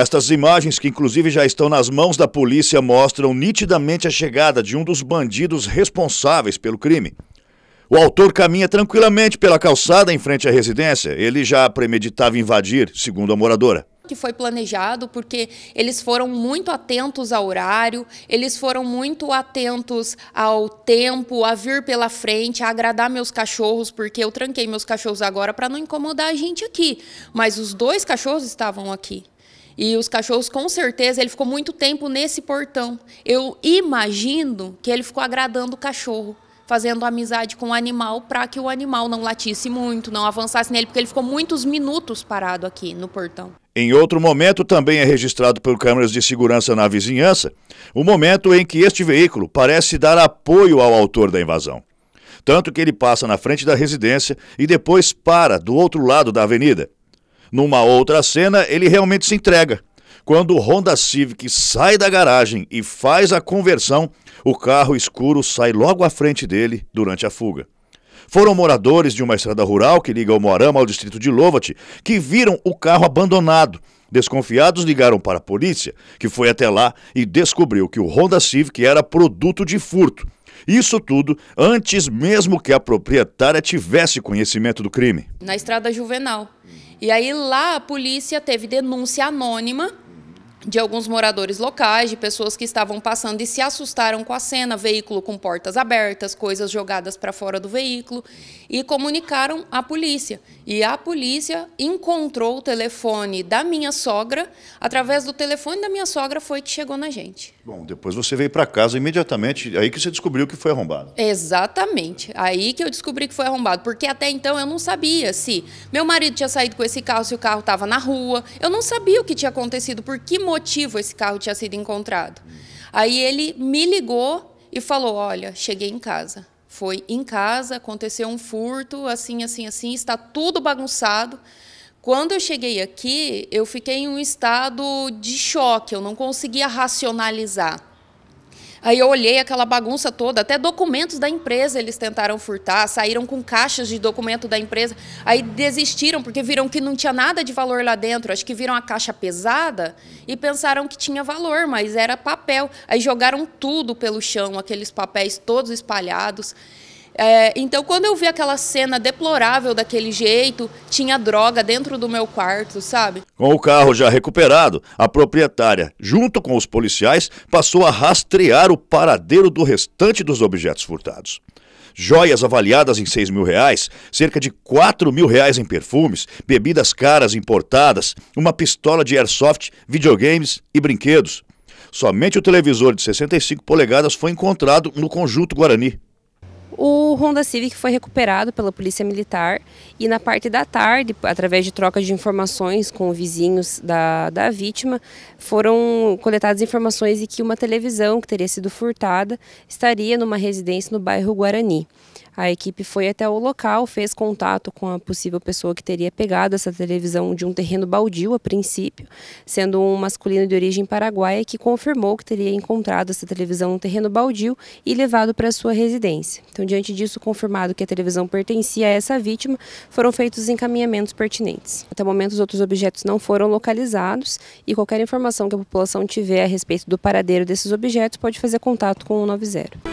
Estas imagens, que inclusive já estão nas mãos da polícia, mostram nitidamente a chegada de um dos bandidos responsáveis pelo crime. O autor caminha tranquilamente pela calçada em frente à residência. Ele já premeditava invadir, segundo a moradora que foi planejado, porque eles foram muito atentos ao horário, eles foram muito atentos ao tempo, a vir pela frente, a agradar meus cachorros, porque eu tranquei meus cachorros agora para não incomodar a gente aqui. Mas os dois cachorros estavam aqui. E os cachorros, com certeza, ele ficou muito tempo nesse portão. Eu imagino que ele ficou agradando o cachorro, fazendo amizade com o animal para que o animal não latisse muito, não avançasse nele, porque ele ficou muitos minutos parado aqui no portão. Em outro momento, também é registrado por câmeras de segurança na vizinhança, o momento em que este veículo parece dar apoio ao autor da invasão. Tanto que ele passa na frente da residência e depois para do outro lado da avenida numa outra cena, ele realmente se entrega. Quando o Honda Civic sai da garagem e faz a conversão, o carro escuro sai logo à frente dele durante a fuga. Foram moradores de uma estrada rural que liga o Moarama ao distrito de Lovat que viram o carro abandonado Desconfiados ligaram para a polícia, que foi até lá e descobriu que o Honda Civic era produto de furto. Isso tudo antes mesmo que a proprietária tivesse conhecimento do crime. Na estrada juvenal. E aí lá a polícia teve denúncia anônima de alguns moradores locais, de pessoas que estavam passando e se assustaram com a cena, veículo com portas abertas, coisas jogadas para fora do veículo, e comunicaram à polícia. E a polícia encontrou o telefone da minha sogra, através do telefone da minha sogra foi que chegou na gente. Bom, depois você veio para casa imediatamente, aí que você descobriu que foi arrombado. Exatamente, aí que eu descobri que foi arrombado, porque até então eu não sabia se meu marido tinha saído com esse carro, se o carro estava na rua, eu não sabia o que tinha acontecido, por que motivo esse carro tinha sido encontrado. Aí ele me ligou e falou: Olha, cheguei em casa. Foi em casa, aconteceu um furto, assim, assim, assim, está tudo bagunçado. Quando eu cheguei aqui, eu fiquei em um estado de choque, eu não conseguia racionalizar. Aí eu olhei aquela bagunça toda, até documentos da empresa eles tentaram furtar, saíram com caixas de documento da empresa. Aí desistiram porque viram que não tinha nada de valor lá dentro. Acho que viram a caixa pesada e pensaram que tinha valor, mas era papel. Aí jogaram tudo pelo chão, aqueles papéis todos espalhados. É, então, quando eu vi aquela cena deplorável daquele jeito, tinha droga dentro do meu quarto, sabe? Com o carro já recuperado, a proprietária, junto com os policiais, passou a rastrear o paradeiro do restante dos objetos furtados. Joias avaliadas em 6 mil reais, cerca de 4 mil reais em perfumes, bebidas caras importadas, uma pistola de airsoft, videogames e brinquedos. Somente o televisor de 65 polegadas foi encontrado no conjunto Guarani. O Honda Civic foi recuperado pela Polícia Militar e na parte da tarde, através de troca de informações com vizinhos da, da vítima, foram coletadas informações de que uma televisão que teria sido furtada estaria numa residência no bairro Guarani. A equipe foi até o local, fez contato com a possível pessoa que teria pegado essa televisão de um terreno baldio a princípio, sendo um masculino de origem paraguaia que confirmou que teria encontrado essa televisão no terreno baldio e levado para sua residência. Então, diante disso, confirmado que a televisão pertencia a essa vítima, foram feitos encaminhamentos pertinentes. Até o momento, os outros objetos não foram localizados e qualquer informação que a população tiver a respeito do paradeiro desses objetos pode fazer contato com o 90.